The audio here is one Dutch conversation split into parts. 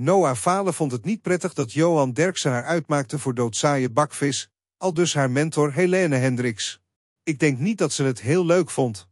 Noah Vale vond het niet prettig dat Johan Derksen haar uitmaakte voor doodsaaie bakvis, al dus haar mentor Helene Hendricks. Ik denk niet dat ze het heel leuk vond.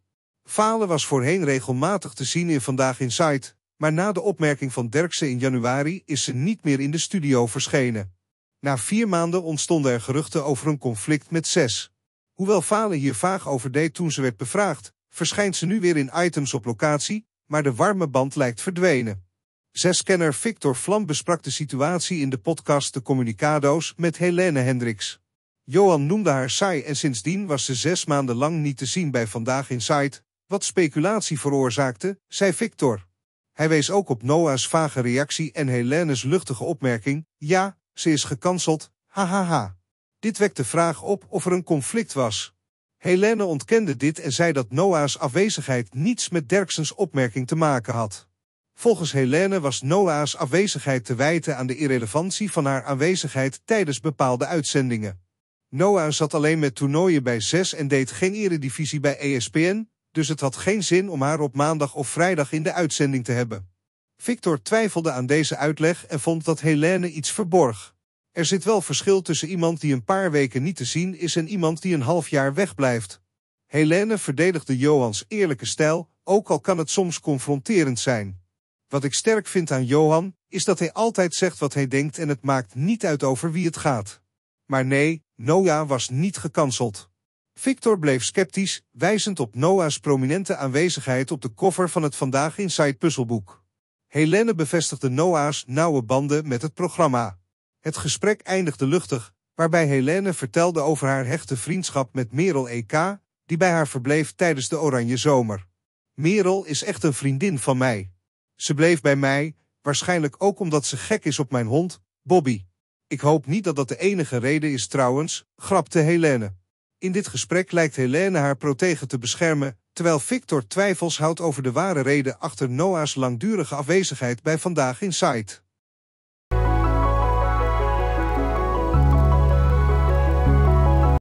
Vale was voorheen regelmatig te zien in Vandaag in Insight, maar na de opmerking van Derksen in januari is ze niet meer in de studio verschenen. Na vier maanden ontstonden er geruchten over een conflict met zes. Hoewel Vale hier vaag over deed toen ze werd bevraagd, verschijnt ze nu weer in items op locatie, maar de warme band lijkt verdwenen. Zeskenner Victor Vlam besprak de situatie in de podcast De Communicado's met Helene Hendricks. Johan noemde haar saai en sindsdien was ze zes maanden lang niet te zien bij Vandaag Insight, wat speculatie veroorzaakte, zei Victor. Hij wees ook op Noah's vage reactie en Helene's luchtige opmerking: Ja, ze is gecanceld, hahaha. Dit wekte de vraag op of er een conflict was. Helene ontkende dit en zei dat Noah's afwezigheid niets met Derksens opmerking te maken had. Volgens Helene was Noah's afwezigheid te wijten aan de irrelevantie van haar aanwezigheid tijdens bepaalde uitzendingen. Noah zat alleen met toernooien bij 6 en deed geen eredivisie bij ESPN, dus het had geen zin om haar op maandag of vrijdag in de uitzending te hebben. Victor twijfelde aan deze uitleg en vond dat Helene iets verborg. Er zit wel verschil tussen iemand die een paar weken niet te zien is en iemand die een half jaar wegblijft. Helene verdedigde Johans eerlijke stijl, ook al kan het soms confronterend zijn. Wat ik sterk vind aan Johan, is dat hij altijd zegt wat hij denkt en het maakt niet uit over wie het gaat. Maar nee, Noah was niet gecanceld. Victor bleef sceptisch, wijzend op Noah's prominente aanwezigheid op de cover van het Vandaag Inside puzzelboek. Helene bevestigde Noah's nauwe banden met het programma. Het gesprek eindigde luchtig, waarbij Helene vertelde over haar hechte vriendschap met Merel E.K., die bij haar verbleef tijdens de Oranje Zomer. Merel is echt een vriendin van mij. Ze bleef bij mij, waarschijnlijk ook omdat ze gek is op mijn hond, Bobby. Ik hoop niet dat dat de enige reden is trouwens, grapte Helene. In dit gesprek lijkt Helene haar protege te beschermen, terwijl Victor twijfels houdt over de ware reden achter Noah's langdurige afwezigheid bij Vandaag in Sight.